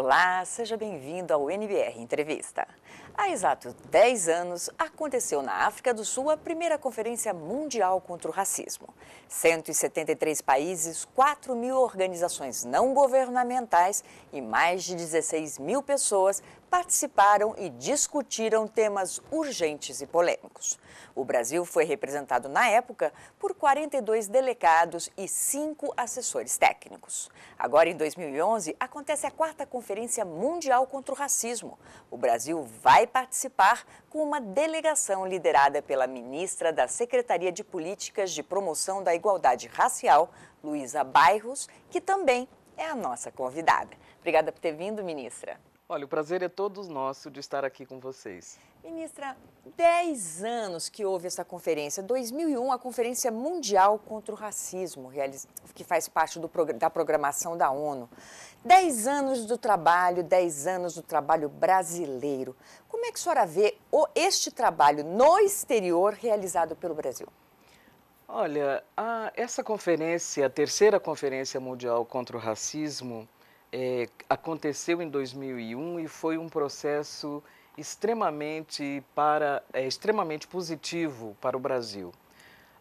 Olá, seja bem-vindo ao NBR Entrevista. Há exatos 10 anos, aconteceu na África do Sul a primeira Conferência Mundial contra o Racismo. 173 países, 4 mil organizações não governamentais e mais de 16 mil pessoas participaram e discutiram temas urgentes e polêmicos. O Brasil foi representado na época por 42 delegados e cinco assessores técnicos. Agora, em 2011, acontece a quarta Conferência Mundial contra o Racismo. O Brasil vai participar com uma delegação liderada pela ministra da Secretaria de Políticas de Promoção da Igualdade Racial, Luísa Bairros, que também é a nossa convidada. Obrigada por ter vindo, ministra. Olha, o prazer é todo nosso de estar aqui com vocês. Ministra, 10 anos que houve essa conferência, 2001, a Conferência Mundial contra o Racismo, que faz parte do, da programação da ONU. 10 anos do trabalho, 10 anos do trabalho brasileiro. Como é que a senhora vê este trabalho no exterior realizado pelo Brasil? Olha, a, essa conferência, a terceira Conferência Mundial contra o Racismo, é, aconteceu em 2001 e foi um processo extremamente, para, é, extremamente positivo para o Brasil,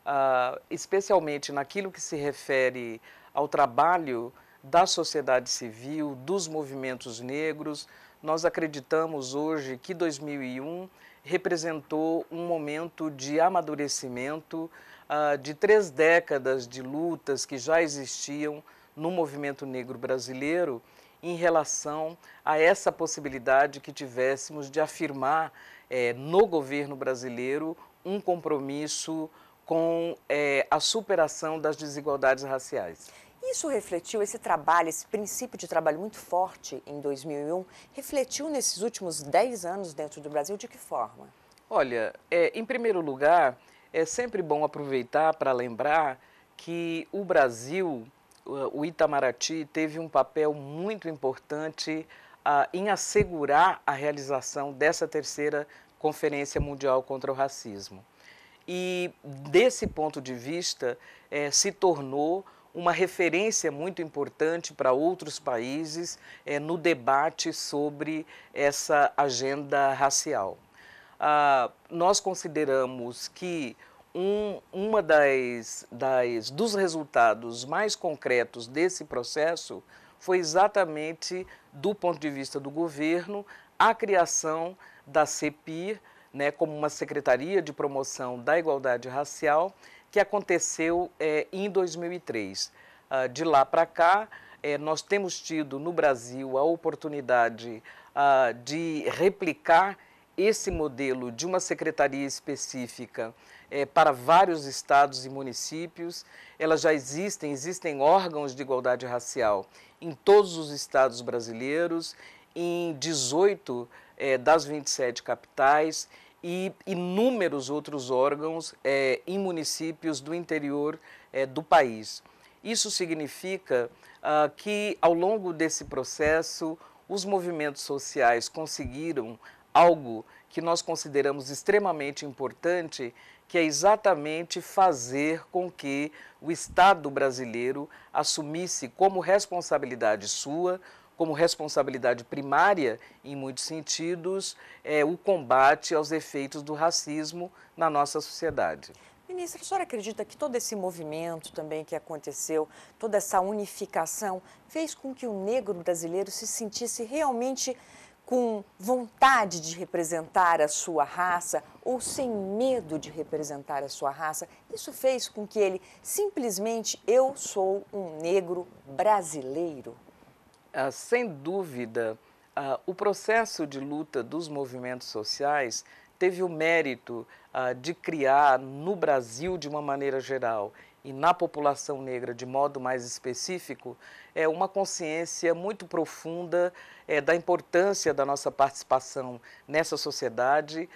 ah, especialmente naquilo que se refere ao trabalho da sociedade civil, dos movimentos negros. Nós acreditamos hoje que 2001 representou um momento de amadurecimento ah, de três décadas de lutas que já existiam no movimento negro brasileiro em relação a essa possibilidade que tivéssemos de afirmar é, no governo brasileiro um compromisso com é, a superação das desigualdades raciais. Isso refletiu, esse trabalho, esse princípio de trabalho muito forte em 2001, refletiu nesses últimos 10 anos dentro do Brasil de que forma? Olha, é, em primeiro lugar, é sempre bom aproveitar para lembrar que o Brasil o Itamaraty teve um papel muito importante ah, em assegurar a realização dessa terceira Conferência Mundial contra o Racismo. E, desse ponto de vista, eh, se tornou uma referência muito importante para outros países eh, no debate sobre essa agenda racial. Ah, nós consideramos que um uma das, das dos resultados mais concretos desse processo foi exatamente do ponto de vista do governo a criação da CEPIR, né, como uma secretaria de promoção da igualdade racial que aconteceu é, em 2003. Ah, de lá para cá, é, nós temos tido no Brasil a oportunidade ah, de replicar esse modelo de uma secretaria específica é, para vários estados e municípios. Elas já existem, existem órgãos de igualdade racial em todos os estados brasileiros, em 18 é, das 27 capitais e inúmeros outros órgãos é, em municípios do interior é, do país. Isso significa ah, que, ao longo desse processo, os movimentos sociais conseguiram algo que nós consideramos extremamente importante, que é exatamente fazer com que o Estado brasileiro assumisse como responsabilidade sua, como responsabilidade primária, em muitos sentidos, é, o combate aos efeitos do racismo na nossa sociedade. Ministra, a senhora acredita que todo esse movimento também que aconteceu, toda essa unificação, fez com que o negro brasileiro se sentisse realmente com vontade de representar a sua raça ou sem medo de representar a sua raça, isso fez com que ele simplesmente eu sou um negro brasileiro? Ah, sem dúvida, ah, o processo de luta dos movimentos sociais teve o mérito ah, de criar no Brasil, de uma maneira geral, e na população negra de modo mais específico, é uma consciência muito profunda é, da importância da nossa participação nessa sociedade,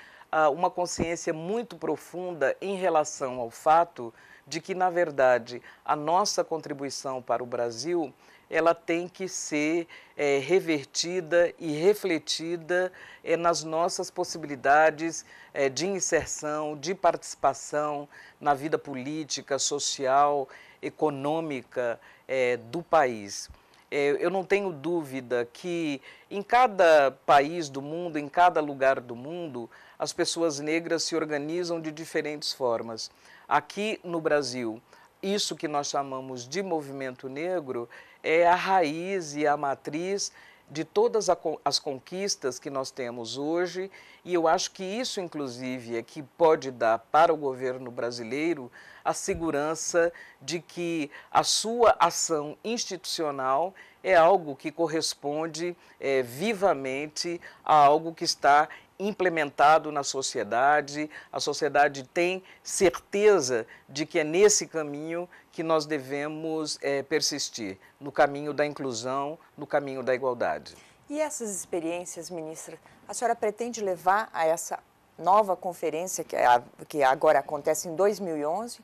uma consciência muito profunda em relação ao fato de que, na verdade, a nossa contribuição para o Brasil ela tem que ser é, revertida e refletida é, nas nossas possibilidades é, de inserção, de participação na vida política, social, econômica é, do país. É, eu não tenho dúvida que em cada país do mundo, em cada lugar do mundo, as pessoas negras se organizam de diferentes formas. Aqui no Brasil, isso que nós chamamos de movimento negro é a raiz e a matriz de todas as conquistas que nós temos hoje, e eu acho que isso, inclusive, é que pode dar para o governo brasileiro a segurança de que a sua ação institucional é algo que corresponde é, vivamente a algo que está implementado na sociedade, a sociedade tem certeza de que é nesse caminho que nós devemos é, persistir no caminho da inclusão, no caminho da igualdade. E essas experiências, ministra, a senhora pretende levar a essa nova conferência que, é, que agora acontece em 2011?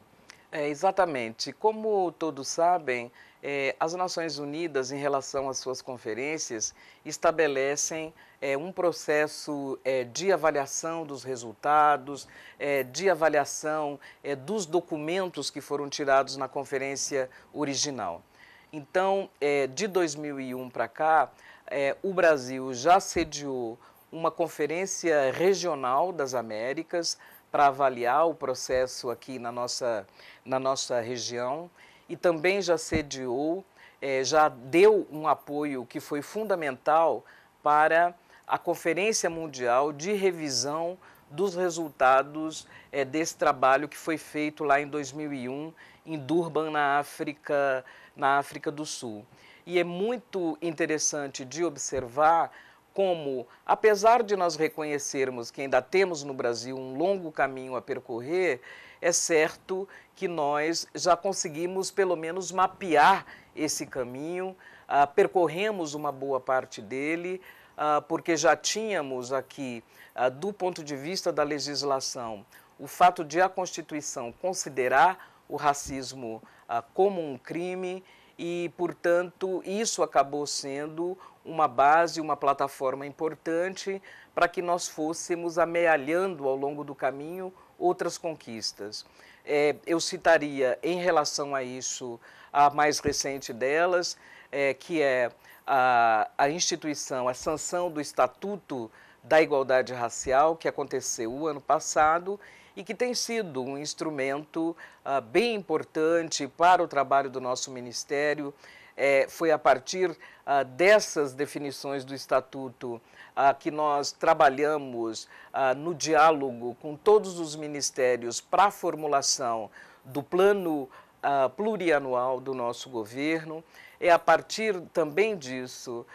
É, exatamente. Como todos sabem, é, as Nações Unidas, em relação às suas conferências, estabelecem é, um processo é, de avaliação dos resultados, é, de avaliação é, dos documentos que foram tirados na conferência original. Então, de 2001 para cá, o Brasil já sediou uma conferência regional das Américas, para avaliar o processo aqui na nossa, na nossa região e também já sediou, é, já deu um apoio que foi fundamental para a Conferência Mundial de Revisão dos resultados é, desse trabalho que foi feito lá em 2001 em Durban, na África, na África do Sul. E é muito interessante de observar como, apesar de nós reconhecermos que ainda temos no Brasil um longo caminho a percorrer, é certo que nós já conseguimos pelo menos mapear esse caminho, ah, percorremos uma boa parte dele, ah, porque já tínhamos aqui, ah, do ponto de vista da legislação, o fato de a Constituição considerar o racismo como um crime e, portanto, isso acabou sendo uma base, uma plataforma importante para que nós fôssemos amealhando ao longo do caminho outras conquistas. É, eu citaria, em relação a isso, a mais recente delas, é, que é a, a instituição, a sanção do Estatuto da Igualdade Racial, que aconteceu o ano passado e que tem sido um instrumento ah, bem importante para o trabalho do nosso Ministério. É, foi a partir ah, dessas definições do Estatuto ah, que nós trabalhamos ah, no diálogo com todos os ministérios para a formulação do plano plurianual do nosso governo. É a partir também disso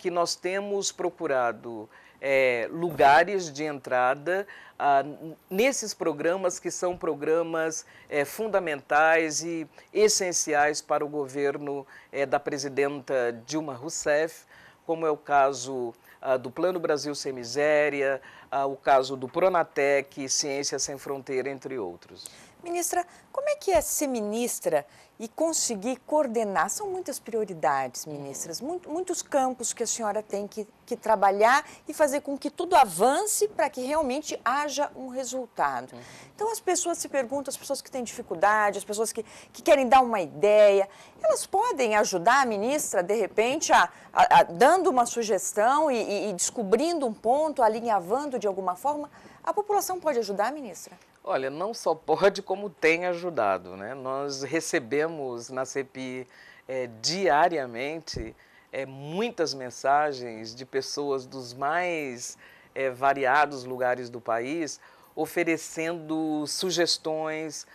que nós temos procurado é, lugares de entrada ah, nesses programas que são programas é, fundamentais e essenciais para o governo é, da presidenta Dilma Rousseff, como é o caso ah, do Plano Brasil Sem Miséria, ah, o caso do Pronatec, Ciência Sem Fronteira, entre outros. Ministra, como é que é ser ministra e conseguir coordenar? São muitas prioridades, ministras, muito, muitos campos que a senhora tem que, que trabalhar e fazer com que tudo avance para que realmente haja um resultado. Então, as pessoas se perguntam, as pessoas que têm dificuldade, as pessoas que, que querem dar uma ideia, elas podem ajudar a ministra, de repente, a, a, a dando uma sugestão e, e, e descobrindo um ponto, alinhavando de alguma forma? A população pode ajudar a ministra? Olha, não só pode, como tem ajudado ajudado. Né? Nós recebemos na CPI é, eh, diariamente é, muitas mensagens de pessoas dos mais é, variados lugares do país oferecendo sugestões,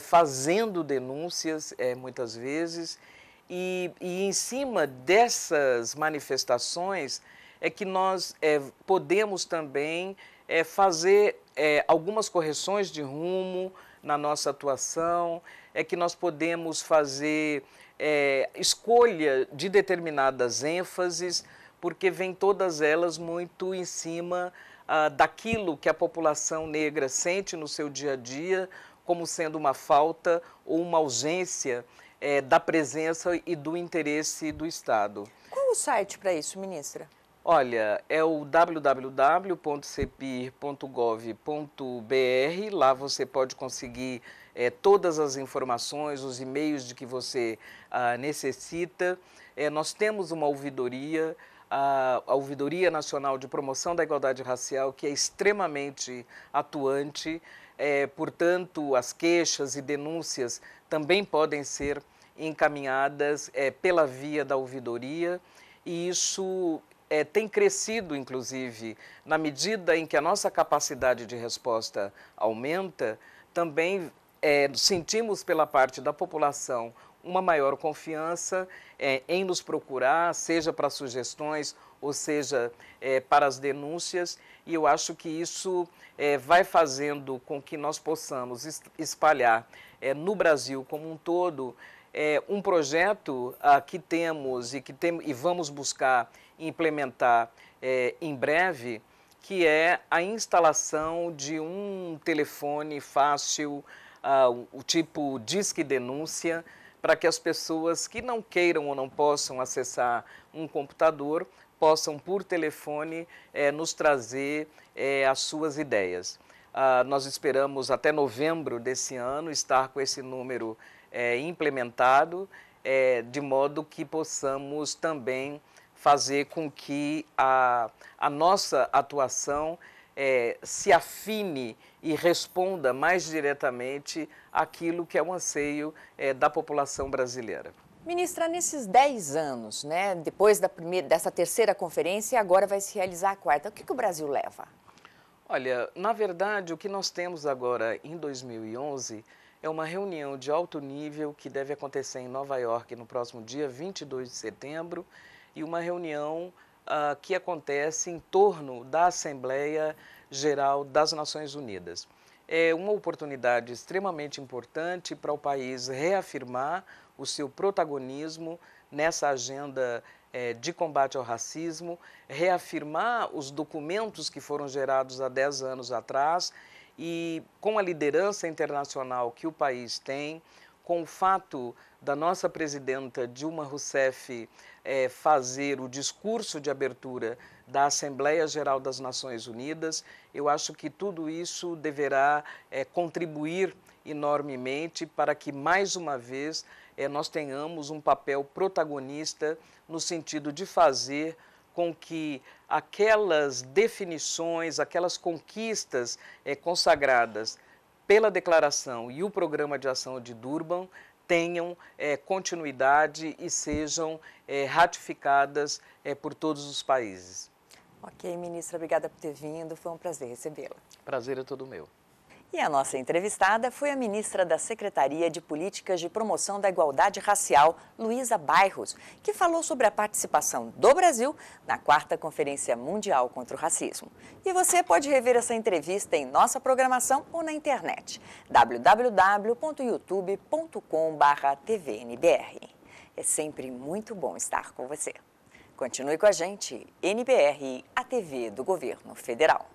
fazendo denúncias muitas vezes. E, e, em cima dessas manifestações é que nós podemos também fazer algumas correções de rumo, na nossa atuação, é que nós podemos fazer é, escolha de determinadas ênfases, porque vêm todas elas muito em cima ah, daquilo que a população negra sente no seu dia a dia como sendo uma falta ou uma ausência é, da presença e do interesse do Estado. Qual o site para isso, ministra? Olha, é o www.cpir.gov.br. Lá você pode conseguir é, todas as informações, os e-mails de que você ah, necessita. É, nós temos uma ouvidoria, a, a Ouvidoria Nacional de Promoção da Igualdade Racial, que é extremamente atuante. É, portanto, as queixas e denúncias também podem ser encaminhadas é, pela via da ouvidoria. E isso é, tem crescido, inclusive, na medida em que a nossa capacidade de resposta aumenta, também é, sentimos pela parte da população uma maior confiança é, em nos procurar, seja para sugestões ou seja para as denúncias, e eu acho que isso vai fazendo com que nós possamos espalhar no Brasil como um todo um projeto ah, que temos e que tem, e vamos buscar implementar é, em breve, que é a instalação de um telefone fácil, uh, o tipo Disque Denúncia, para que as pessoas que não queiram ou não possam acessar um computador possam, por telefone, é, nos trazer é, as suas ideias. Uh, nós esperamos até novembro desse ano estar com esse número é, implementado, é, de modo que possamos também fazer com que a, a nossa atuação é, se afine e responda mais diretamente àquilo que é o um anseio é, da população brasileira. Ministra, nesses 10 anos, né, depois da primeira, dessa terceira conferência, agora vai se realizar a quarta. O que, que o Brasil leva? Olha, na verdade, o que nós temos agora em 2011 é uma reunião de alto nível que deve acontecer em Nova York no próximo dia 22 de setembro e uma reunião uh, que acontece em torno da Assembleia Geral das Nações Unidas. É uma oportunidade extremamente importante para o país reafirmar o seu protagonismo nessa agenda é, de combate ao racismo, reafirmar os documentos que foram gerados há 10 anos atrás e com a liderança internacional que o país tem, com o fato da nossa presidenta Dilma Rousseff é, fazer o discurso de abertura da Assembleia Geral das Nações Unidas, eu acho que tudo isso deverá é, contribuir enormemente para que, mais uma vez, é, nós tenhamos um papel protagonista no sentido de fazer com que aquelas definições, aquelas conquistas consagradas pela declaração e o programa de ação de Durban tenham é, continuidade e sejam é, ratificadas é, por todos os países. Ok, ministra, obrigada por ter vindo. Foi um prazer recebê-la. Prazer é todo meu. E a nossa entrevistada foi a ministra da Secretaria de Políticas de Promoção da Igualdade Racial, Luísa Bairros, que falou sobre a participação do Brasil na quarta Conferência Mundial contra o Racismo. E você pode rever essa entrevista em nossa programação ou na internet www.youtube.com/tvnbr. É sempre muito bom estar com você. Continue com a gente, NBR, a TV do Governo Federal.